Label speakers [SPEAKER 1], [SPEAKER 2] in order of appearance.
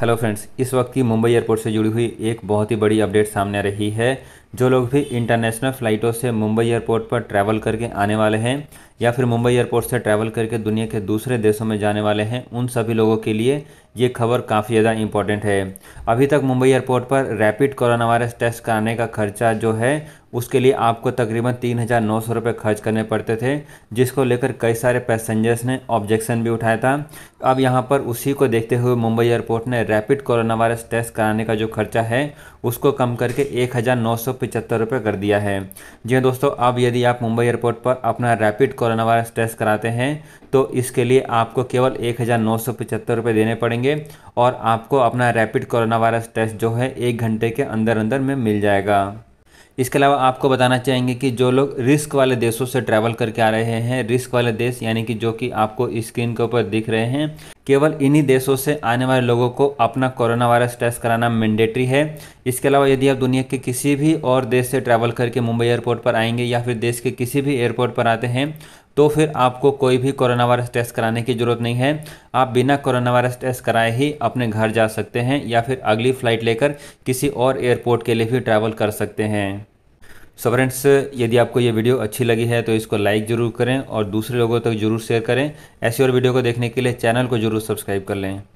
[SPEAKER 1] hello friends इस वक्त की मुंबई एयरपोर्ट से जुड़ी हुई एक बहुत ही बड़ी अपडेट सामने आ रही है जो लोग भी इंटरनेशनल फ़्लाइटों से मुंबई एयरपोर्ट पर ट्रैवल करके आने वाले हैं या फिर मुंबई एयरपोर्ट से ट्रैवल करके दुनिया के दूसरे देशों में जाने वाले हैं उन सभी लोगों के लिए ये खबर काफ़ी ज़्यादा इंपॉर्टेंट है अभी तक मुंबई एयरपोर्ट पर रैपिड कोरोना वायरस टेस्ट कराने का खर्चा जो है उसके लिए आपको तकरीबन तीन हज़ार नौ सौ रुपये खर्च करने पड़ते थे जिसको लेकर कई सारे पैसेंजर्स ने ऑब्जेक्शन भी उठाया था अब यहाँ पर उसी को देखते हुए मुंबई एयरपोर्ट ने रैपिड कोरोना वायरस टेस्ट कराने का जो खर्चा है उसको कम करके एक हज़ार नौ सौ पचहत्तर रुपये कर दिया है जी हाँ दोस्तों अब यदि आप मुंबई एयरपोर्ट पर अपना रैपिड कोरोना वायरस टेस्ट कराते हैं तो इसके लिए आपको केवल एक हज़ार नौ सौ पिचहत्तर रुपये देने पड़ेंगे और आपको अपना रैपिड कोरोना वायरस टेस्ट जो है एक घंटे के अंदर अंदर में मिल जाएगा इसके अलावा आपको बताना चाहेंगे कि जो लोग रिस्क वाले देशों से ट्रैवल करके आ रहे हैं रिस्क वाले देश यानी कि जो कि आपको स्क्रीन के ऊपर दिख रहे हैं केवल इन्हीं देशों से आने वाले लोगों को अपना कोरोना वायरस टेस्ट कराना मैंडेटरी है इसके अलावा यदि आप दुनिया के किसी भी और देश से ट्रैवल करके मुंबई एयरपोर्ट पर आएंगे या फिर देश के किसी भी एयरपोर्ट पर आते हैं तो फिर आपको कोई भी कोरोना वायरस टेस्ट कराने की ज़रूरत नहीं है आप बिना कोरोना वायरस टेस्ट कराए ही अपने घर जा सकते हैं या फिर अगली फ़्लाइट लेकर किसी और एयरपोर्ट के लिए भी ट्रैवल कर सकते हैं सो फ्रेंड्स यदि आपको ये वीडियो अच्छी लगी है तो इसको लाइक ज़रूर करें और दूसरे लोगों तक ज़रूर शेयर करें ऐसी और वीडियो को देखने के लिए चैनल को ज़रूर सब्सक्राइब कर लें